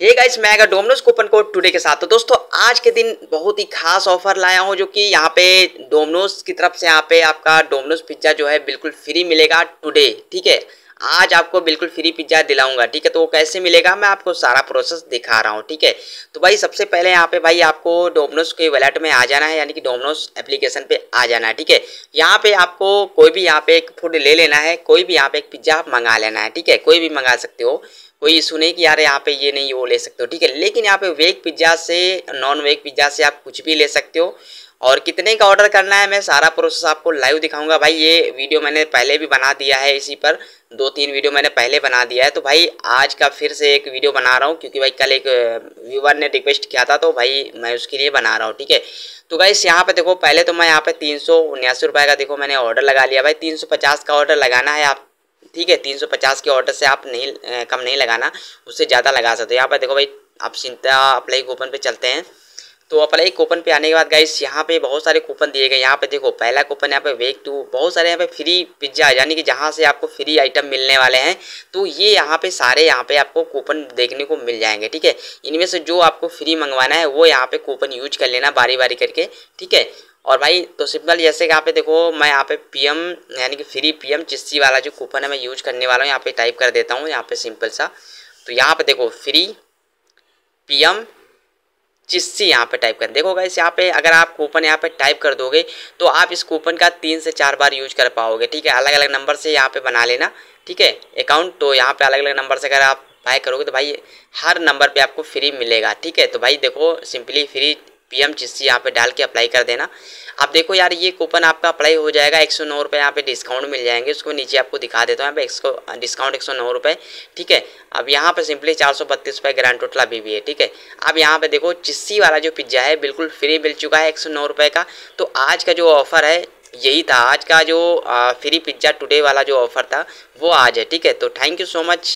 hey guys मैं आएगा Domino's coupon code today के साथ तो दोस्तों आज के दिन बहुत ही खास ऑफर लाया हूँ जो कि यहाँ पे डोमिनोज की तरफ से यहाँ पे आपका डोमिनोज पिज्ज़ा जो है बिल्कुल फ्री मिलेगा टुडे ठीक है आज आपको बिल्कुल फ्री पिज्ज़ा दिलाऊंगा ठीक है तो वो कैसे मिलेगा मैं आपको सारा प्रोसेस दिखा रहा हूँ ठीक है तो भाई सबसे पहले यहाँ पे भाई आपको डोमिनोज के वैलेट में आ जाना है यानी कि डोमिनोज एप्लीकेशन पे आ जाना है ठीक है यहाँ पे आपको कोई भी यहाँ पे एक फूड ले लेना है कोई भी यहाँ पे एक पिज्ज़ा आप मंगा लेना है ठीक है कोई भी मंगा सकते हो कोई इशू नहीं कि यार यहाँ पे ये नहीं वो ले सकते हो ठीक है लेकिन यहाँ पे वेग पिज्ज़ा से नॉन वेग पिज्ज़ा से आप कुछ भी ले सकते हो और कितने का ऑर्डर करना है मैं सारा प्रोसेस आपको लाइव दिखाऊंगा भाई ये वीडियो मैंने पहले भी बना दिया है इसी पर दो तीन वीडियो मैंने पहले बना दिया है तो भाई आज का फिर से एक वीडियो बना रहा हूँ क्योंकि भाई कल एक व्यूवर uh, ने रिक्वेस्ट किया था तो भाई मैं उसके लिए बना रहा हूँ ठीक है तो भाई यहाँ पे देखो पहले तो मैं यहाँ पे तीन सौ का देखो मैंने ऑर्डर लगा लिया भाई तीन का ऑर्डर लगाना है आप ठीक है 350 के ऑर्डर से आप नहीं कम नहीं लगाना उससे ज़्यादा लगा सकते हो यहाँ पर देखो भाई आप चिंता अप्लाई कूपन पे चलते हैं तो अप्लाई कूपन पे आने के बाद गाइस यहाँ पे बहुत सारे कूपन दिए गए यहाँ पे देखो पहला कूपन यहाँ पे वेक टू बहुत सारे यहाँ पे फ्री पिज्ज़ा यानी कि जहाँ से आपको फ्री आइटम मिलने वाले हैं तो ये यहाँ पे सारे यहाँ पे आपको कूपन देखने को मिल जाएंगे ठीक है इनमें से जो आपको फ्री मंगवाना है वो यहाँ पर कूपन यूज कर लेना बारी बारी करके ठीक है और भाई तो सिंपल जैसे कि यहाँ पे देखो मैं यहाँ पे पीएम यानी कि फ्री पीएम चिस्सी वाला जो कूपन है मैं यूज करने वाला हूँ यहाँ पे टाइप कर देता हूँ यहाँ पे सिंपल सा तो यहाँ पे देखो फ्री पीएम चिस्सी यहाँ पे टाइप कर देखो इस यहाँ पे अगर आप कूपन यहाँ पे टाइप कर दोगे तो आप इस कूपन का तीन से चार बार यूज कर पाओगे ठीक है अलग अलग नंबर से यहाँ पर बना लेना ठीक है अकाउंट तो यहाँ पर अलग अलग नंबर से अगर आप बाय करोगे तो भाई हर नंबर पर आपको फ्री मिलेगा ठीक है तो भाई देखो सिंपली फ्री पी एम चिस्सी यहाँ पर डाल के अप्लाई कर देना आप देखो यार ये कूपन आपका अप्लाई हो जाएगा एक सौ नौ रुपये यहाँ पर डिस्काउंट मिल जाएंगे उसको नीचे आपको दिखा देता हूँ यहाँ पे इसको डिस्काउंट एक सौ नौ रुपये ठीक है अब यहाँ पर सिंपली चार सौ बत्तीस रुपये ग्रैंड टोटल अभी भी है ठीक है अब यहाँ पे देखो चिस्सी वाला जो पिज्ज़ा है बिल्कुल फ्री मिल चुका है एक सौ नौ रुपये का तो आज का जो ऑफर है यही था आज का जो फ्री पिज्ज़ा टुडे वाला जो ऑफर था वो आज है ठीक है तो थैंक यू सो मच